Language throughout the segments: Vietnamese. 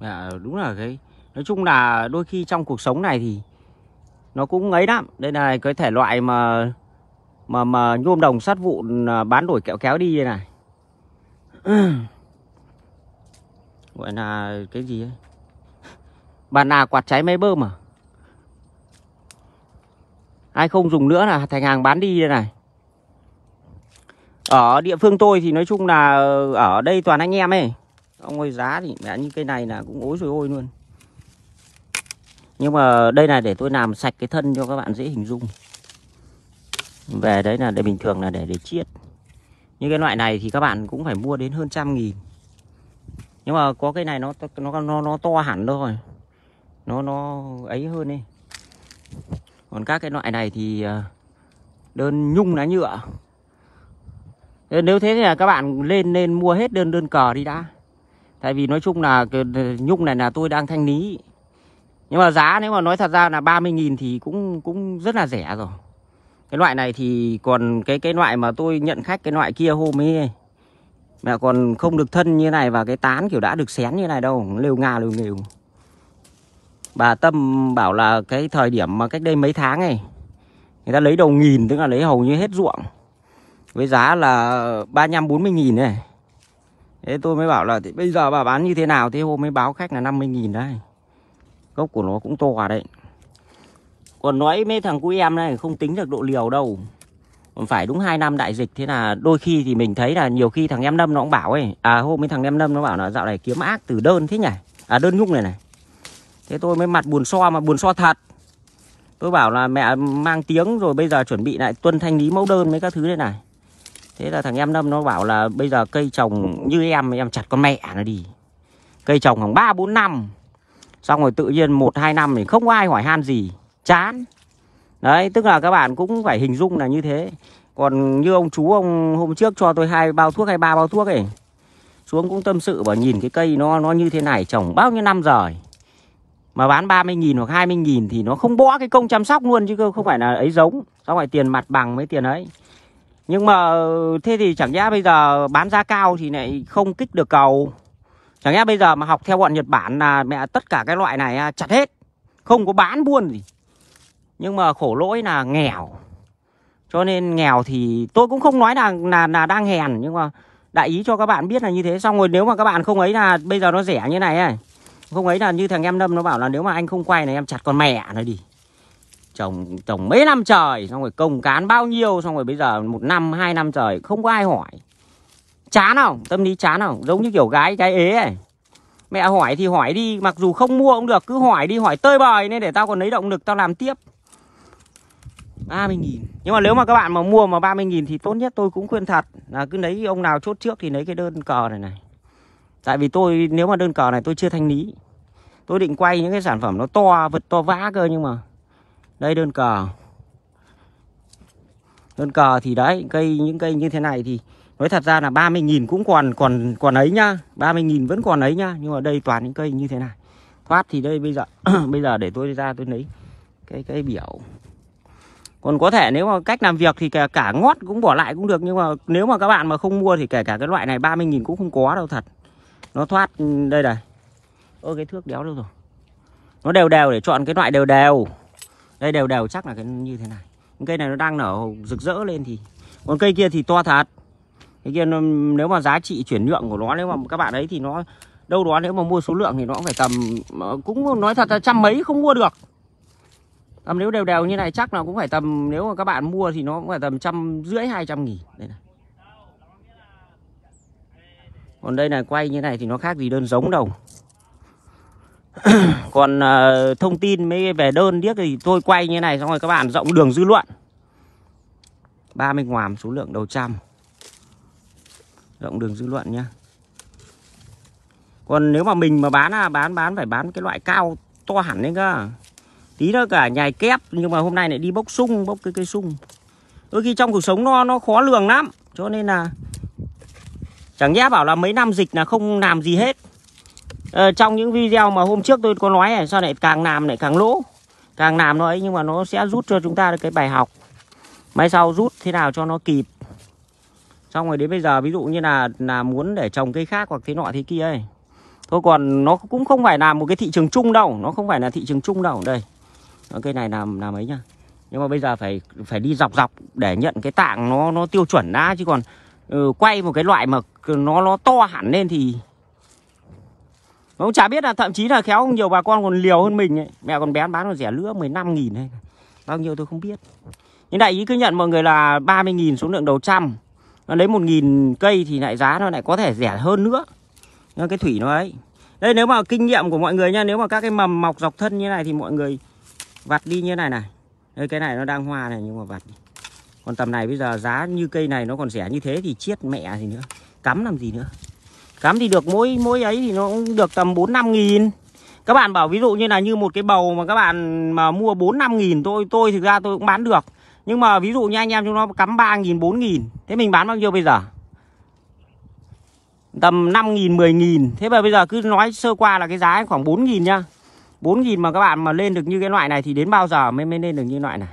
à, đúng là cái nói chung là đôi khi trong cuộc sống này thì nó cũng ấy lắm đây là cái thể loại mà mà mà nhôm đồng sắt vụn à, bán đổi kẹo kéo đi đây này gọi là cái gì ấy bạn nào quạt cháy máy bơm à ai không dùng nữa là thành hàng bán đi đây này ở địa phương tôi thì nói chung là ở đây toàn anh em ấy ông ơi giá thì mẹ như cây này là cũng ối rồi ôi luôn nhưng mà đây này để tôi làm sạch cái thân cho các bạn dễ hình dung về đấy là để bình thường là để để chiết như cái loại này thì các bạn cũng phải mua đến hơn trăm nghìn nhưng mà có cái này nó nó nó nó to hẳn rồi nó nó ấy hơn đi còn các cái loại này thì à, đơn nhung lá nhựa nếu thế thì các bạn lên lên mua hết đơn đơn cờ đi đã tại vì nói chung là nhung này là tôi đang thanh lý nhưng mà giá nếu mà nói thật ra là 30.000 thì cũng cũng rất là rẻ rồi cái loại này thì còn cái cái loại mà tôi nhận khách cái loại kia hôm ấy mà còn không được thân như này và cái tán kiểu đã được xén như này đâu lều nga lều nghều bà tâm bảo là cái thời điểm mà cách đây mấy tháng này người ta lấy đầu nghìn tức là lấy hầu như hết ruộng với giá là 35 40 nghìn này Thế tôi mới bảo là thì bây giờ bà bán như thế nào Thế hôm mới báo khách là 50.000 đấy Gốc của nó cũng to à đấy Còn nói mấy thằng của em này không tính được độ liều đâu Còn phải đúng 2 năm đại dịch Thế là đôi khi thì mình thấy là nhiều khi thằng em Lâm nó cũng bảo ấy À hôm mấy thằng em Lâm nó bảo là dạo này kiếm ác từ đơn thế nhỉ À đơn nhung này này Thế tôi mới mặt buồn so mà buồn so thật Tôi bảo là mẹ mang tiếng rồi bây giờ chuẩn bị lại tuân thanh lý mẫu đơn mấy các thứ đây này thế là thằng em Lâm nó bảo là bây giờ cây trồng như em em chặt con mẹ nó đi cây trồng khoảng 3 4 năm xong rồi tự nhiên 1 2 năm thì không ai hỏi han gì chán đấy tức là các bạn cũng phải hình dung là như thế còn như ông chú ông hôm trước cho tôi hai bao thuốc hay ba bao thuốc ấy xuống cũng tâm sự và nhìn cái cây nó nó như thế này trồng bao nhiêu năm rồi mà bán 30 nghìn hoặc 20 nghìn thì nó không bỏ cái công chăm sóc luôn chứ không phải là ấy giống xong rồi tiền mặt bằng mấy tiền ấy nhưng mà ờ, thế thì chẳng nhẽ bây giờ bán giá cao thì lại không kích được cầu chẳng nhẽ bây giờ mà học theo bọn Nhật Bản là mẹ tất cả cái loại này à, chặt hết không có bán buôn gì nhưng mà khổ lỗi là nghèo cho nên nghèo thì tôi cũng không nói là là là đang hèn nhưng mà đại ý cho các bạn biết là như thế xong rồi nếu mà các bạn không ấy là bây giờ nó rẻ như này ấy không ấy là như thằng em đâm nó bảo là nếu mà anh không quay này em chặt con mẹ nó đi trồng trồng mấy năm trời xong rồi công cán bao nhiêu xong rồi bây giờ một năm hai năm trời không có ai hỏi chán không tâm lý chán không giống như kiểu gái cái ế ấy mẹ hỏi thì hỏi đi mặc dù không mua cũng được cứ hỏi đi hỏi tơi bời nên để tao còn lấy động lực tao làm tiếp 30 nghìn Nhưng mà nếu mà các bạn mà mua mà 30 nghìn thì tốt nhất tôi cũng khuyên thật là cứ lấy ông nào chốt trước thì lấy cái đơn cờ này này. Tại vì tôi nếu mà đơn cờ này tôi chưa thanh lý. Tôi định quay những cái sản phẩm nó to, vật to vã cơ nhưng mà đây đơn cờ đơn cờ thì đấy cây những cây như thế này thì nói thật ra là 30.000 cũng còn còn còn ấy nhá 30.000 vẫn còn ấy nhá nhưng mà đây toàn những cây như thế này thoát thì đây bây giờ bây giờ để tôi ra tôi lấy cái cây biểu còn có thể nếu mà cách làm việc thì cả, cả ngót cũng bỏ lại cũng được nhưng mà nếu mà các bạn mà không mua thì kể cả cái loại này 30.000 cũng không có đâu thật nó thoát đây này ơ cái thước đéo đâu rồi nó đều đều để chọn cái loại đều đều đây đều đều chắc là cái như thế này cái cây này nó đang nở rực rỡ lên thì còn cây kia thì to thật cái kia nó, nếu mà giá trị chuyển nhượng của nó nếu mà các bạn ấy thì nó đâu đó nếu mà mua số lượng thì nó phải tầm ờ, cũng nói thật là trăm mấy không mua được tầm nếu đều đều như này chắc là cũng phải tầm nếu mà các bạn mua thì nó cũng phải tầm trăm rưỡi hai trăm nghìn đây này còn đây này quay như này thì nó khác gì đơn giống đâu còn uh, thông tin mấy về đơn điếc thì tôi quay như này xong rồi các bạn rộng đường dư luận 30 ngoàm số lượng đầu trăm rộng đường dư luận nhá còn nếu mà mình mà bán à bán bán phải bán cái loại cao to hẳn đấy cơ tí nữa cả nhài kép nhưng mà hôm nay lại đi bốc sung bốc cái cây sung đôi khi trong cuộc sống nó nó khó lường lắm cho nên là chẳng nhẽ bảo là mấy năm dịch là không làm gì hết Ờ, trong những video mà hôm trước tôi có nói này sao lại càng làm lại càng lỗ càng làm nó ấy nhưng mà nó sẽ rút cho chúng ta được cái bài học mai sau rút thế nào cho nó kịp xong rồi đến bây giờ ví dụ như là là muốn để trồng cây khác hoặc thế nọ thế kia ấy thôi còn nó cũng không phải là một cái thị trường chung đâu nó không phải là thị trường chung đâu đây ờ, cây này làm làm ấy nhá nhưng mà bây giờ phải phải đi dọc dọc để nhận cái tạng nó nó tiêu chuẩn đã chứ còn ừ, quay một cái loại mà nó nó to hẳn lên thì mà cũng chả biết là thậm chí là khéo nhiều bà con còn liều hơn mình ấy. Mẹ còn bé bán còn rẻ lứa 15 nghìn hay Bao nhiêu tôi không biết Nhưng đại ý cứ nhận mọi người là 30 nghìn số lượng đầu trăm Nó lấy 1 nghìn cây thì lại giá nó lại có thể rẻ hơn nữa Nó cái thủy nó ấy Đây nếu mà kinh nghiệm của mọi người nha Nếu mà các cái mầm mọc dọc thân như này thì mọi người vặt đi như này này Đây cái này nó đang hoa này nhưng mà vặt đi còn tầm này bây giờ giá như cây này nó còn rẻ như thế thì chiết mẹ gì nữa Cắm làm gì nữa cắm thì được mỗi mỗi ấy thì nó cũng được tầm 4 5 nghìn các bạn bảo ví dụ như là như một cái bầu mà các bạn mà mua 4 5 nghìn tôi tôi thực ra tôi cũng bán được nhưng mà ví dụ như anh em chúng nó cắm 3 nghìn 4 nghìn thế mình bán bao nhiêu bây giờ tầm 5 nghìn 10 nghìn thế mà bây giờ cứ nói sơ qua là cái giá khoảng 4 nghìn nhá 4 nghìn mà các bạn mà lên được như cái loại này thì đến bao giờ mới mới lên được như loại này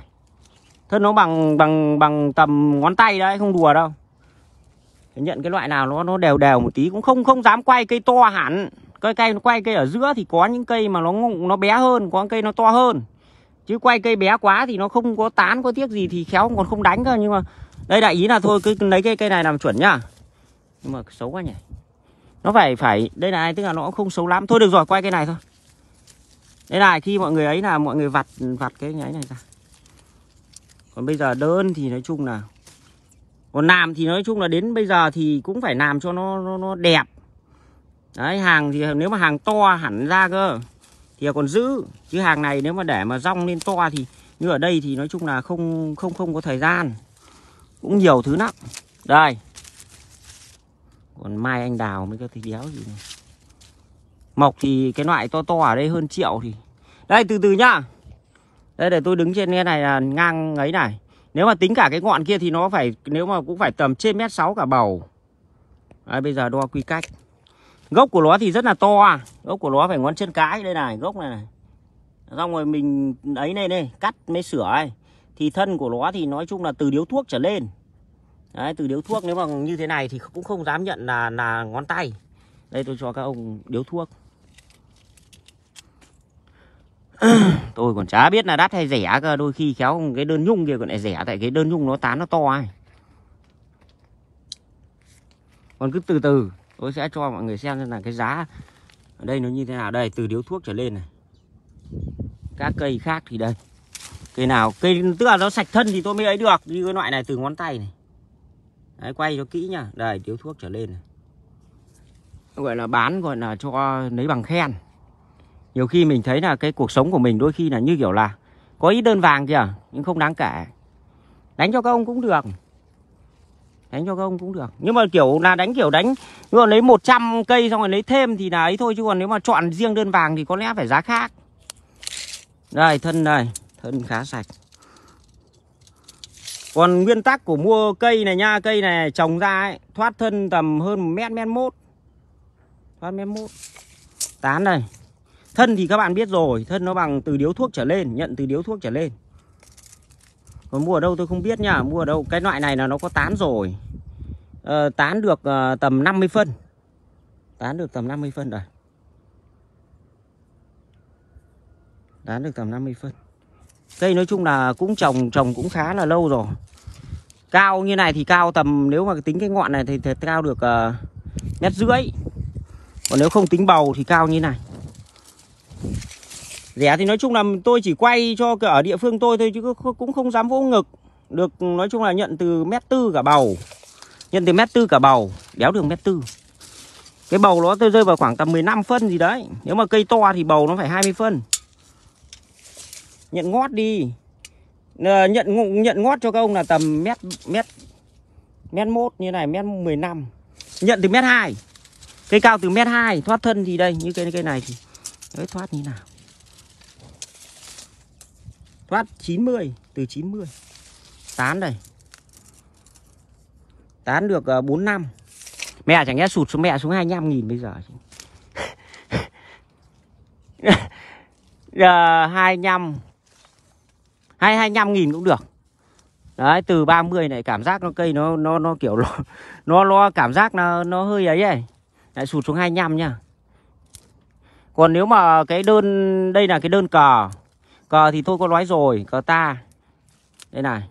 thân nó bằng bằng bằng tầm ngón tay đấy không đùa đâu nhận cái loại nào nó nó đều đều một tí cũng không không dám quay cây to hẳn cây cây nó quay cây ở giữa thì có những cây mà nó nó bé hơn có cây nó to hơn chứ quay cây bé quá thì nó không có tán có tiếc gì thì khéo còn không đánh cơ nhưng mà đây đại ý là thôi cứ lấy cây cây này làm chuẩn nhá nhưng mà xấu quá nhỉ nó phải phải đây này tức là nó cũng không xấu lắm thôi được rồi quay cây này thôi đây này khi mọi người ấy là mọi người vặt vặt cái ấy này ra còn bây giờ đơn thì nói chung là còn làm thì nói chung là đến bây giờ thì cũng phải làm cho nó nó, nó đẹp đấy hàng thì nếu mà hàng to hẳn ra cơ thì còn giữ chứ hàng này nếu mà để mà rong lên to thì như ở đây thì nói chung là không không không có thời gian cũng nhiều thứ lắm đây còn mai anh đào mới có thì đéo gì này. mộc thì cái loại to to ở đây hơn triệu thì đây từ từ nhá đây để tôi đứng trên cái này là ngang ấy này nếu mà tính cả cái ngọn kia thì nó phải Nếu mà cũng phải tầm trên mét 6 cả bầu Đấy, Bây giờ đo quy cách Gốc của nó thì rất là to à. Gốc của nó phải ngón chân cái Đây này gốc này này Xong rồi mình ấy này này Cắt mới sửa ấy Thì thân của nó thì nói chung là từ điếu thuốc trở lên Đấy, từ điếu thuốc nếu mà như thế này thì cũng không dám nhận là là ngón tay. Đây tôi cho các ông điếu thuốc. tôi còn chả biết là đắt hay rẻ cơ đôi khi khéo cái đơn nhung kia còn lại rẻ tại cái đơn nhung nó tán nó to ai còn cứ từ từ tôi sẽ cho mọi người xem là cái giá ở đây nó như thế nào đây từ điếu thuốc trở lên này các cây khác thì đây cây nào cây tức là nó sạch thân thì tôi mới ấy được như cái loại này từ ngón tay này Đấy, quay cho kỹ nha đây điếu thuốc trở lên này gọi là bán gọi là cho lấy bằng khen nhiều khi mình thấy là cái cuộc sống của mình đôi khi là như kiểu là có ít đơn vàng kìa nhưng không đáng kể đánh cho các ông cũng được đánh cho các ông cũng được nhưng mà kiểu là đánh kiểu đánh nhưng mà lấy 100 cây xong rồi lấy thêm thì là ấy thôi chứ còn nếu mà chọn riêng đơn vàng thì có lẽ phải giá khác đây thân này thân khá sạch còn nguyên tắc của mua cây này nha cây này trồng ra ấy, thoát thân tầm hơn một mét mét mốt thoát mét mốt tán đây Thân thì các bạn biết rồi, thân nó bằng từ điếu thuốc trở lên, nhận từ điếu thuốc trở lên. Còn mua ở đâu tôi không biết nha, mua ở đâu. Cái loại này là nó có tán rồi. À, tán được à, tầm 50 phân. Tán được tầm 50 phân rồi. Tán được tầm 50 phân. Cây nói chung là cũng trồng trồng cũng khá là lâu rồi. Cao như này thì cao tầm nếu mà tính cái ngọn này thì, thì cao được uh, mét rưỡi. Còn nếu không tính bầu thì cao như này rẻ thì nói chung là tôi chỉ quay cho ở địa phương tôi thôi chứ cũng không dám vỗ ngực được nói chung là nhận từ mét tư cả bầu nhận từ mét tư cả bầu béo được mét tư cái bầu nó tôi rơi vào khoảng tầm 15 phân gì đấy nếu mà cây to thì bầu nó phải 20 phân nhận ngót đi ờ, nhận nhận ngót cho các ông là tầm mét mét mét mốt như này mét 15 nhận từ mét hai cây cao từ mét hai thoát thân thì đây như cây cây này thì Đấy thoát như nào Thoát 90 Từ 90 Tán đây Tán được 4 ờ, năm Mẹ chẳng nhẽ sụt xuống mẹ xuống 25 nghìn bây giờ Giờ 25 hay 25 nghìn cũng được Đấy từ 30 này cảm giác nó cây nó nó nó kiểu nó nó, cảm giác nó nó hơi ấy ấy. Lại sụt xuống 25 nha. Còn nếu mà cái đơn Đây là cái đơn cờ Cờ thì tôi có nói rồi Cờ ta Đây này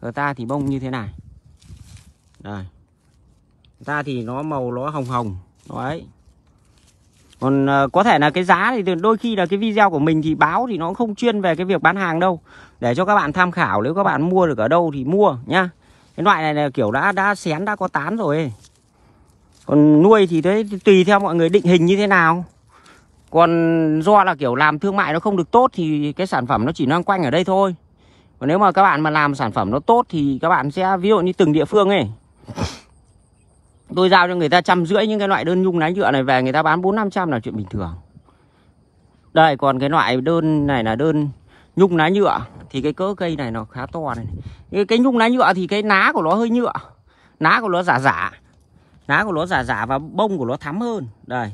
Cờ ta thì bông như thế này Đây ta thì nó màu nó hồng hồng Đấy còn ờ, có thể là cái giá thì đôi khi là cái video của mình thì báo thì nó không chuyên về cái việc bán hàng đâu. Để cho các bạn tham khảo nếu các bạn mua được ở đâu thì mua nhá. Cái loại này là kiểu đã đã xén đã có tán rồi. Còn nuôi thì đấy tùy theo mọi người định hình như thế nào còn do là kiểu làm thương mại nó không được tốt thì cái sản phẩm nó chỉ loanh quanh ở đây thôi còn nếu mà các bạn mà làm sản phẩm nó tốt thì các bạn sẽ ví dụ như từng địa phương ấy tôi giao cho người ta trăm rưỡi những cái loại đơn nhung lá nhựa này về người ta bán bốn năm trăm là chuyện bình thường đây còn cái loại đơn này là đơn nhung lá nhựa thì cái cỡ cây này nó khá to này cái, cái nhung lá nhựa thì cái lá của nó hơi nhựa lá của nó giả giả lá của nó giả giả và bông của nó thắm hơn đây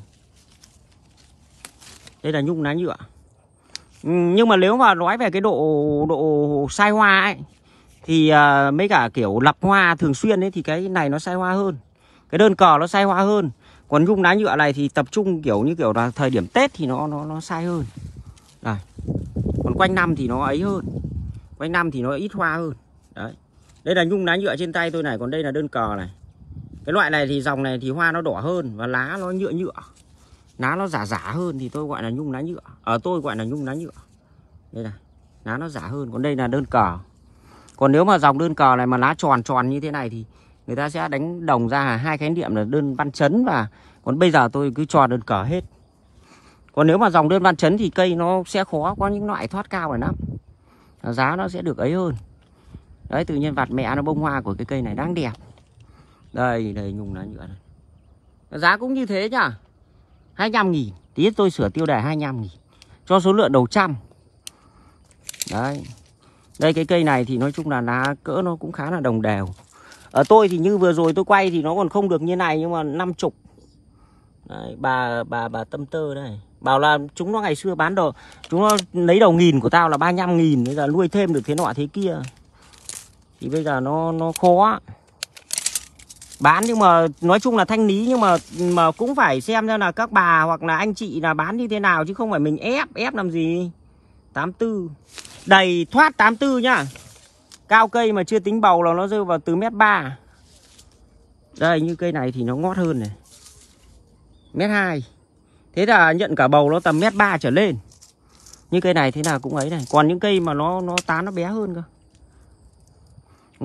đây là nhung lá nhựa ừ, nhưng mà nếu mà nói về cái độ độ sai hoa ấy thì uh, mấy cả kiểu lập hoa thường xuyên ấy thì cái này nó sai hoa hơn cái đơn cờ nó sai hoa hơn còn nhung lá nhựa này thì tập trung kiểu như kiểu là thời điểm tết thì nó nó nó sai hơn đây còn quanh năm thì nó ấy hơn quanh năm thì nó ít hoa hơn đấy đây là nhung lá nhựa trên tay tôi này còn đây là đơn cờ này cái loại này thì dòng này thì hoa nó đỏ hơn và lá nó nhựa nhựa lá nó giả giả hơn thì tôi gọi là nhung lá nhựa ở ờ, à, tôi gọi là nhung lá nhựa đây này lá nó giả hơn còn đây là đơn cờ còn nếu mà dòng đơn cờ này mà lá tròn tròn như thế này thì người ta sẽ đánh đồng ra hai khái niệm là đơn văn chấn và còn bây giờ tôi cứ cho đơn cờ hết còn nếu mà dòng đơn văn chấn thì cây nó sẽ khó có những loại thoát cao này lắm giá nó sẽ được ấy hơn đấy tự nhiên vặt mẹ nó bông hoa của cái cây này đang đẹp đây đây nhung lá nhựa này giá cũng như thế nhá 25 nghìn Tí tôi sửa tiêu đề 25 nghìn Cho số lượng đầu trăm Đấy Đây cái cây này thì nói chung là lá cỡ nó cũng khá là đồng đều Ở tôi thì như vừa rồi tôi quay thì nó còn không được như này Nhưng mà 50 Đấy, bà bà bà tâm tơ đây Bảo là chúng nó ngày xưa bán đồ Chúng nó lấy đầu nghìn của tao là 35 nghìn Bây giờ nuôi thêm được thế nọ thế kia Thì bây giờ nó nó khó bán nhưng mà nói chung là thanh lý nhưng mà mà cũng phải xem ra là các bà hoặc là anh chị là bán như thế nào chứ không phải mình ép ép làm gì 84 đầy thoát 84 nhá cao cây mà chưa tính bầu là nó rơi vào từ mét ba đây như cây này thì nó ngót hơn này mét hai thế là nhận cả bầu nó tầm mét ba trở lên như cây này thế nào cũng ấy này còn những cây mà nó nó tán nó bé hơn cơ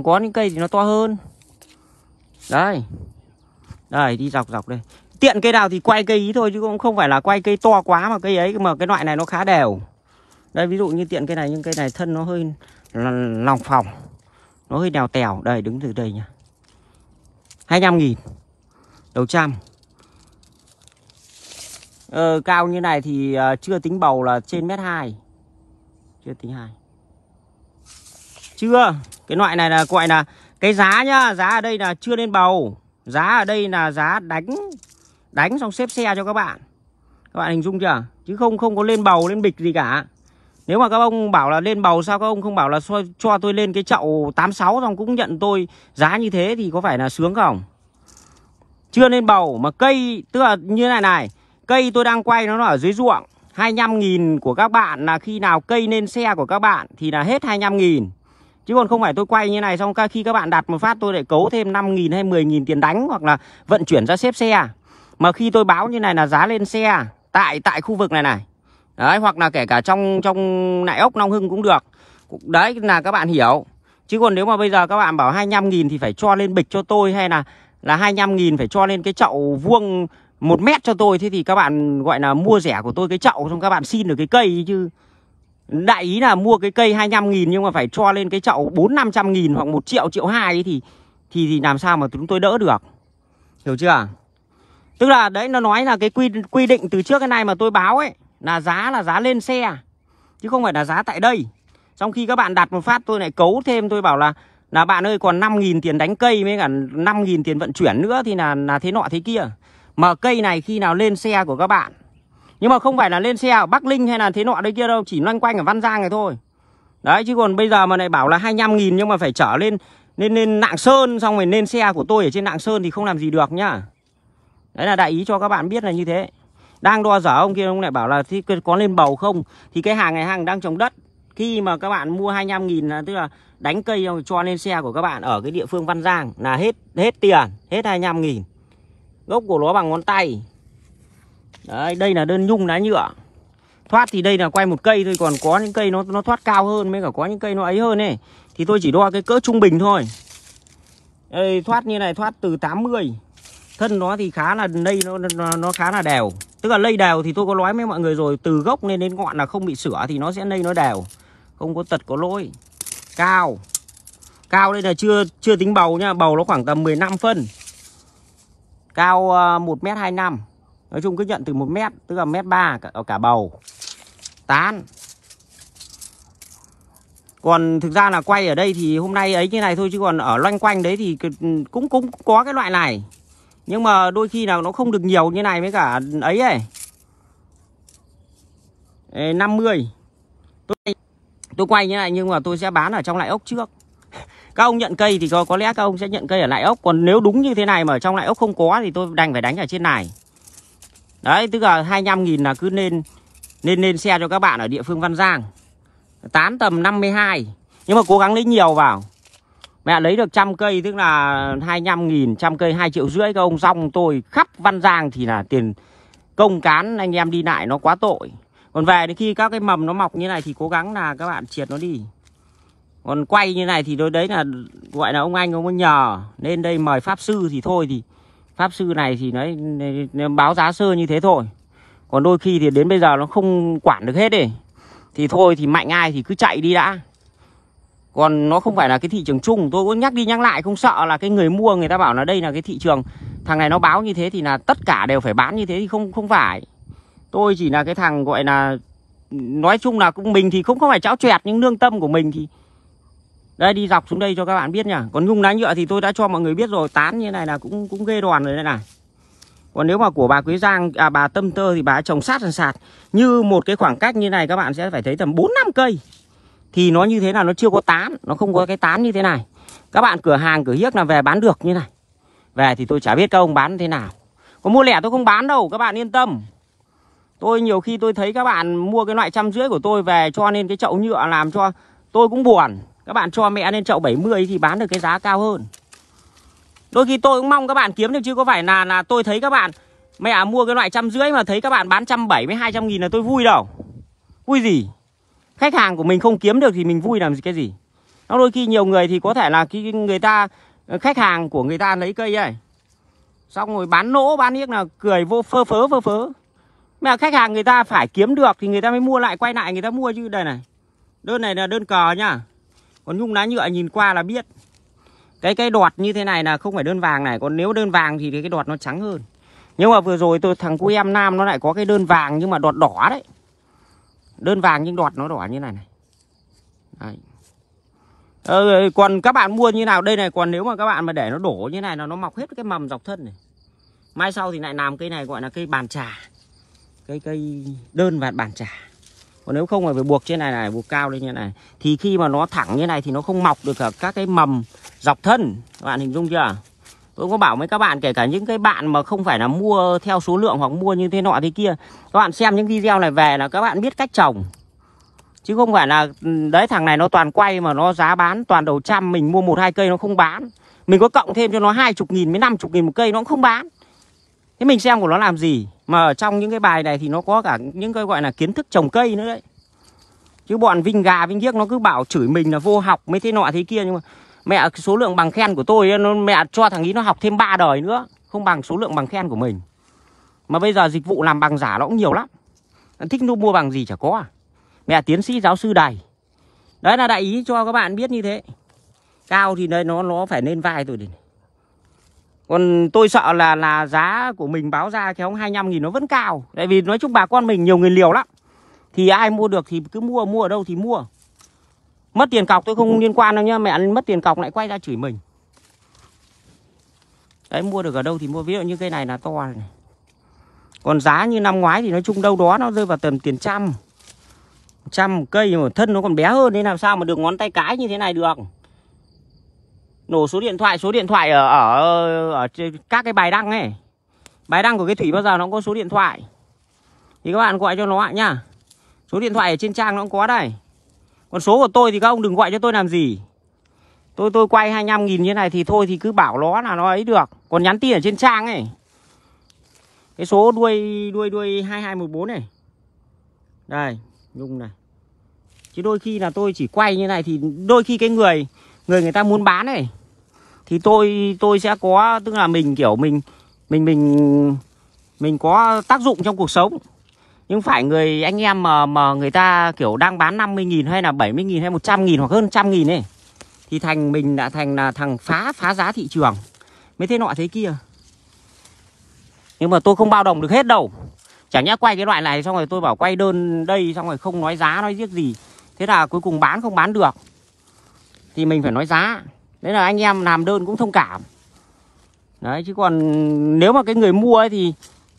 có những cây thì nó to hơn đây Đây đi dọc dọc đây Tiện cây nào thì quay cây ý thôi Chứ cũng không phải là quay cây to quá Mà cây ấy mà cái loại này nó khá đều Đây ví dụ như tiện cây này Nhưng cây này thân nó hơi lòng phòng Nó hơi đèo tèo Đây đứng từ đây nha 25 nghìn Đầu trăm ờ, Cao như này thì ờ, chưa tính bầu là trên mét 2 Chưa tính 2 Chưa Cái loại này là gọi là cái giá nhá giá ở đây là chưa lên bầu giá ở đây là giá đánh đánh xong xếp xe cho các bạn các bạn hình dung chưa chứ không không có lên bầu lên bịch gì cả nếu mà các ông bảo là lên bầu sao các ông không bảo là cho, cho tôi lên cái chậu 86 xong cũng nhận tôi giá như thế thì có phải là sướng không? Chưa lên bầu mà cây tức là như này này, cây tôi đang quay nó ở dưới ruộng. 25 nghìn của các bạn là khi nào cây lên xe của các bạn thì là hết 25 nghìn Chứ còn không phải tôi quay như này xong khi các bạn đặt một phát tôi lại cấu thêm 5.000 hay 10.000 tiền đánh hoặc là vận chuyển ra xếp xe. Mà khi tôi báo như này là giá lên xe tại tại khu vực này này. Đấy hoặc là kể cả trong trong nại ốc Long Hưng cũng được. Đấy là các bạn hiểu. Chứ còn nếu mà bây giờ các bạn bảo 25.000 thì phải cho lên bịch cho tôi hay là là 25.000 phải cho lên cái chậu vuông một mét cho tôi thế thì các bạn gọi là mua rẻ của tôi cái chậu xong các bạn xin được cái cây chứ đại ý là mua cái cây 25 nghìn nhưng mà phải cho lên cái chậu 4 500 nghìn hoặc 1 triệu triệu 2 ấy thì, thì thì làm sao mà chúng tôi đỡ được hiểu chưa tức là đấy nó nói là cái quy quy định từ trước cái này mà tôi báo ấy là giá là giá lên xe chứ không phải là giá tại đây trong khi các bạn đặt một phát tôi lại cấu thêm tôi bảo là là bạn ơi còn 5 nghìn tiền đánh cây với cả 5 nghìn tiền vận chuyển nữa thì là là thế nọ thế kia mà cây này khi nào lên xe của các bạn nhưng mà không phải là lên xe ở Bắc Linh hay là thế nọ đấy kia đâu chỉ loanh quanh ở Văn Giang này thôi đấy chứ còn bây giờ mà lại bảo là 25 nghìn nhưng mà phải trở lên lên lên Nạng Sơn xong rồi lên xe của tôi ở trên Nạng Sơn thì không làm gì được nhá đấy là đại ý cho các bạn biết là như thế đang đo dở ông kia ông lại bảo là thì có lên bầu không thì cái hàng này hàng đang trồng đất khi mà các bạn mua 25 nghìn là tức là đánh cây cho lên xe của các bạn ở cái địa phương Văn Giang là hết hết tiền hết 25 nghìn gốc của nó bằng ngón tay Đấy, đây là đơn nhung lá nhựa. Thoát thì đây là quay một cây thôi còn có những cây nó nó thoát cao hơn mới cả có những cây nó ấy hơn này. Thì tôi chỉ đo cái cỡ trung bình thôi. Đây, thoát như này thoát từ 80. Thân nó thì khá là đây nó nó, nó khá là đều. Tức là lây đều thì tôi có nói với mọi người rồi từ gốc lên đến ngọn là không bị sửa thì nó sẽ lây nó đều. Không có tật có lỗi. Cao. Cao đây là chưa chưa tính bầu nha, bầu nó khoảng tầm 15 phân. Cao 1m25. À, nói chung cứ nhận từ một mét tức là mét ba ở cả bầu tán còn thực ra là quay ở đây thì hôm nay ấy như này thôi chứ còn ở loanh quanh đấy thì cũng cũng có cái loại này nhưng mà đôi khi nào nó không được nhiều như này với cả ấy ấy Ê, 50 tôi, tôi quay như này nhưng mà tôi sẽ bán ở trong lại ốc trước các ông nhận cây thì có có lẽ các ông sẽ nhận cây ở lại ốc còn nếu đúng như thế này mà trong lại ốc không có thì tôi đành phải đánh ở trên này Đấy tức là 25 nghìn là cứ nên nên nên xe cho các bạn ở địa phương Văn Giang. Tán tầm 52. Nhưng mà cố gắng lấy nhiều vào. Mẹ lấy được trăm cây tức là 25 nghìn, trăm cây 2 triệu rưỡi các ông rong tôi khắp Văn Giang thì là tiền công cán anh em đi lại nó quá tội. Còn về đến khi các cái mầm nó mọc như này thì cố gắng là các bạn triệt nó đi. Còn quay như này thì đối đấy là gọi là ông anh ông ấy nhờ nên đây mời pháp sư thì thôi thì pháp sư này thì nói báo giá sơ như thế thôi còn đôi khi thì đến bây giờ nó không quản được hết đấy thì thôi thì mạnh ai thì cứ chạy đi đã còn nó không phải là cái thị trường chung tôi cũng nhắc đi nhắc lại không sợ là cái người mua người ta bảo là đây là cái thị trường thằng này nó báo như thế thì là tất cả đều phải bán như thế thì không không phải tôi chỉ là cái thằng gọi là nói chung là cũng mình thì cũng không phải cháo chẹt nhưng lương tâm của mình thì đây đi dọc xuống đây cho các bạn biết nha Còn nhung lá nhựa thì tôi đã cho mọi người biết rồi Tán như này là cũng cũng ghê đoàn rồi đây này Còn nếu mà của bà Quế Giang À bà Tâm Tơ thì bà trồng sát sàn sạt Như một cái khoảng cách như này các bạn sẽ phải thấy tầm 4 năm cây Thì nó như thế là nó chưa có tán Nó không có cái tán như thế này Các bạn cửa hàng cửa hiếc là về bán được như này Về thì tôi chả biết các ông bán thế nào Có mua lẻ tôi không bán đâu các bạn yên tâm Tôi nhiều khi tôi thấy các bạn mua cái loại trăm rưỡi của tôi về cho nên cái chậu nhựa làm cho tôi cũng buồn các bạn cho mẹ lên chậu 70 thì bán được cái giá cao hơn Đôi khi tôi cũng mong các bạn kiếm được chứ có phải là là tôi thấy các bạn Mẹ mua cái loại trăm rưỡi mà thấy các bạn bán trăm bảy mươi hai trăm nghìn là tôi vui đâu Vui gì Khách hàng của mình không kiếm được thì mình vui làm cái gì Nó đôi khi nhiều người thì có thể là cái người ta Khách hàng của người ta lấy cây ấy Xong rồi bán nỗ bán niếc là cười vô phơ phớ phơ phớ mẹ khách hàng người ta phải kiếm được thì người ta mới mua lại quay lại người ta mua chứ Đây này Đơn này là đơn cờ nhá còn nhung đá nhựa nhìn qua là biết cái cái đọt như thế này là không phải đơn vàng này còn nếu đơn vàng thì cái đọt nó trắng hơn nhưng mà vừa rồi tôi thằng cu em nam nó lại có cái đơn vàng nhưng mà đọt đỏ đấy đơn vàng nhưng đọt nó đỏ như này này đấy. Ờ, còn các bạn mua như nào đây này còn nếu mà các bạn mà để nó đổ như này là nó mọc hết cái mầm dọc thân này mai sau thì lại làm cây này gọi là cây bàn trà cây cây đơn và bàn trà còn nếu không là phải buộc trên này này buộc cao lên như này thì khi mà nó thẳng như này thì nó không mọc được cả các cái mầm dọc thân các bạn hình dung chưa tôi có bảo với các bạn kể cả những cái bạn mà không phải là mua theo số lượng hoặc mua như thế nọ thế kia các bạn xem những video này về là các bạn biết cách trồng chứ không phải là ừ, đấy thằng này nó toàn quay mà nó giá bán toàn đầu trăm mình mua một hai cây nó không bán mình có cộng thêm cho nó hai chục nghìn mấy năm chục nghìn một cây nó cũng không bán thế mình xem của nó làm gì mà ở trong những cái bài này thì nó có cả những cái gọi là kiến thức trồng cây nữa đấy Chứ bọn Vinh Gà, Vinh Giếc nó cứ bảo chửi mình là vô học mấy thế nọ thế kia Nhưng mà mẹ số lượng bằng khen của tôi nó mẹ cho thằng ý nó học thêm 3 đời nữa Không bằng số lượng bằng khen của mình Mà bây giờ dịch vụ làm bằng giả nó cũng nhiều lắm Thích nó mua bằng gì chả có à Mẹ tiến sĩ giáo sư đầy Đấy là đại ý cho các bạn biết như thế Cao thì đây nó nó phải lên vai tôi đi còn tôi sợ là là giá của mình báo ra cái ống 25 nghìn nó vẫn cao tại vì nói chung bà con mình nhiều người liều lắm thì ai mua được thì cứ mua mua ở đâu thì mua mất tiền cọc tôi không ừ. liên quan đâu nhá mẹ mất tiền cọc lại quay ra chửi mình đấy mua được ở đâu thì mua ví dụ như cây này là to này còn giá như năm ngoái thì nói chung đâu đó nó rơi vào tầm tiền trăm trăm cây mà thân nó còn bé hơn nên làm sao mà được ngón tay cái như thế này được nổ số điện thoại số điện thoại ở ở, ở các cái bài đăng ấy bài đăng của cái thủy bao giờ nó cũng có số điện thoại thì các bạn gọi cho nó ạ nhá số điện thoại ở trên trang nó cũng có đây còn số của tôi thì các ông đừng gọi cho tôi làm gì tôi tôi quay 25 nghìn như này thì thôi thì cứ bảo nó là nó ấy được còn nhắn tin ở trên trang ấy cái số đuôi đuôi đuôi 2214 này đây nhung này chứ đôi khi là tôi chỉ quay như này thì đôi khi cái người người người ta muốn bán này thì tôi tôi sẽ có tức là mình kiểu mình mình mình mình có tác dụng trong cuộc sống nhưng phải người anh em mà mà người ta kiểu đang bán 50.000 hay là 70.000 hay 100.000 hoặc hơn 100.000 ấy thì thành mình đã thành là thằng phá phá giá thị trường mấy thế nọ thế kia nhưng mà tôi không bao đồng được hết đâu chẳng nhẽ quay cái loại này xong rồi tôi bảo quay đơn đây xong rồi không nói giá nói giết gì thế là cuối cùng bán không bán được thì mình phải nói giá đấy là anh em làm đơn cũng thông cảm đấy chứ còn nếu mà cái người mua ấy thì,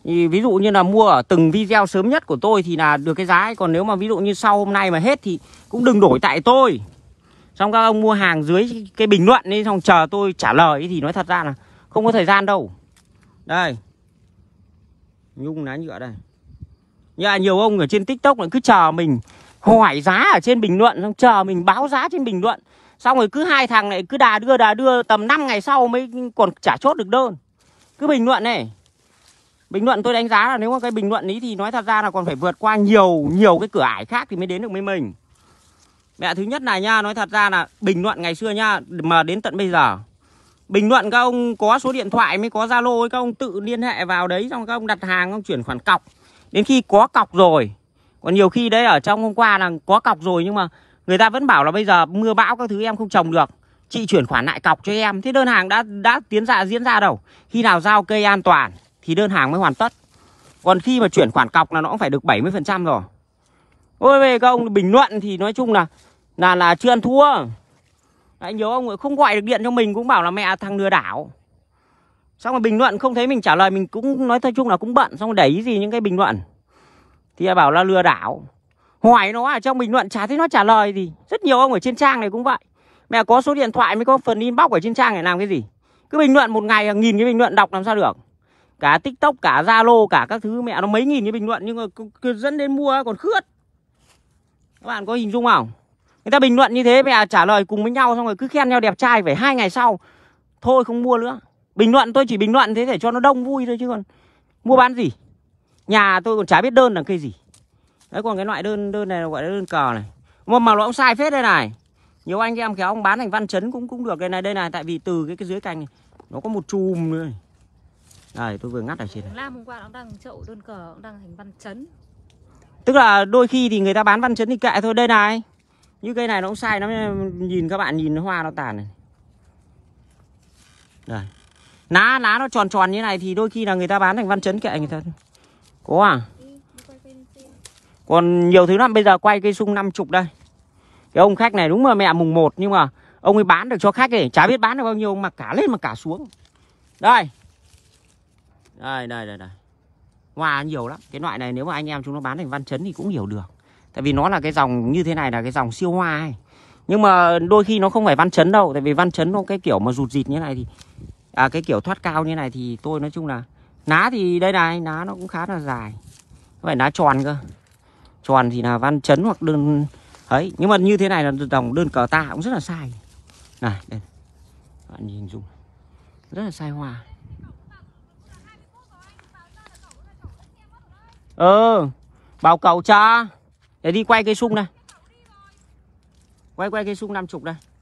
thì ví dụ như là mua ở từng video sớm nhất của tôi thì là được cái giá ấy. còn nếu mà ví dụ như sau hôm nay mà hết thì cũng đừng đổi tại tôi xong các ông mua hàng dưới cái bình luận ấy xong chờ tôi trả lời ấy, thì nói thật ra là không có thời gian đâu đây nhung lá nhựa đây nhà nhiều ông ở trên tiktok lại cứ chờ mình hỏi giá ở trên bình luận xong chờ mình báo giá trên bình luận xong rồi cứ hai thằng này cứ đà đưa đà đưa tầm 5 ngày sau mới còn trả chốt được đơn cứ bình luận này bình luận tôi đánh giá là nếu mà cái bình luận ý thì nói thật ra là còn phải vượt qua nhiều nhiều cái cửa ải khác thì mới đến được với mình mẹ thứ nhất này nha nói thật ra là bình luận ngày xưa nha mà đến tận bây giờ bình luận các ông có số điện thoại mới có zalo ấy các ông tự liên hệ vào đấy xong các ông đặt hàng các ông chuyển khoản cọc đến khi có cọc rồi còn nhiều khi đấy ở trong hôm qua là có cọc rồi nhưng mà Người ta vẫn bảo là bây giờ mưa bão các thứ em không trồng được Chị chuyển khoản lại cọc cho em Thế đơn hàng đã đã tiến ra diễn ra đâu Khi nào giao cây an toàn Thì đơn hàng mới hoàn tất Còn khi mà chuyển khoản cọc là nó cũng phải được 70% rồi Ôi về các ông bình luận thì nói chung là Là là chưa ăn thua Anh nhớ ông ấy không gọi được điện cho mình Cũng bảo là mẹ thằng lừa đảo Xong rồi bình luận không thấy mình trả lời Mình cũng nói thật chung là cũng bận Xong rồi đẩy gì những cái bình luận Thì bảo là lừa đảo hỏi nó ở à, trong bình luận chả thấy nó trả lời gì rất nhiều ông ở trên trang này cũng vậy mẹ có số điện thoại mới có phần inbox ở trên trang để làm cái gì cứ bình luận một ngày hàng nghìn cái bình luận đọc làm sao được cả tiktok cả zalo cả các thứ mẹ nó mấy nghìn cái bình luận nhưng mà cứ dẫn đến mua còn khướt các bạn có hình dung không người ta bình luận như thế mẹ trả lời cùng với nhau xong rồi cứ khen nhau đẹp trai phải hai ngày sau thôi không mua nữa bình luận tôi chỉ bình luận thế để cho nó đông vui thôi chứ còn mua bán gì nhà tôi còn chả biết đơn là cây gì đấy còn cái loại đơn đơn này là gọi là đơn cờ này mà màu nó cũng sai phết đây này nhiều anh em kéo ông bán thành văn chấn cũng cũng được đây này đây này tại vì từ cái cái dưới cành này, nó có một chùm nữa này. tôi vừa ngắt ở trên này hôm qua nó đang chậu đơn cờ cũng đang thành văn chấn tức là đôi khi thì người ta bán văn chấn thì kệ thôi đây này như cây này nó cũng sai nó nhìn các bạn nhìn nó hoa nó tàn này đây lá lá nó tròn tròn như này thì đôi khi là người ta bán thành văn chấn kệ người ta có à còn nhiều thứ lắm bây giờ quay cây sung 50 đây cái ông khách này đúng là mẹ mùng 1 nhưng mà ông ấy bán được cho khách ấy chả biết bán được bao nhiêu mà cả lên mà cả xuống đây đây đây đây, đây. hoa nhiều lắm cái loại này nếu mà anh em chúng nó bán thành văn chấn thì cũng hiểu được tại vì nó là cái dòng như thế này là cái dòng siêu hoa ấy nhưng mà đôi khi nó không phải văn chấn đâu tại vì văn chấn nó cái kiểu mà rụt rịt như này thì à cái kiểu thoát cao như này thì tôi nói chung là lá thì đây này lá nó cũng khá là dài phải lá tròn cơ tròn thì là van chấn hoặc đơn ấy nhưng mà như thế này là đồng đơn cờ ta cũng rất là sai này đây bạn nhìn dung rất là sai hoa ừ ờ, bảo cầu cha để đi quay cây sung này quay quay cây sung năm chục đây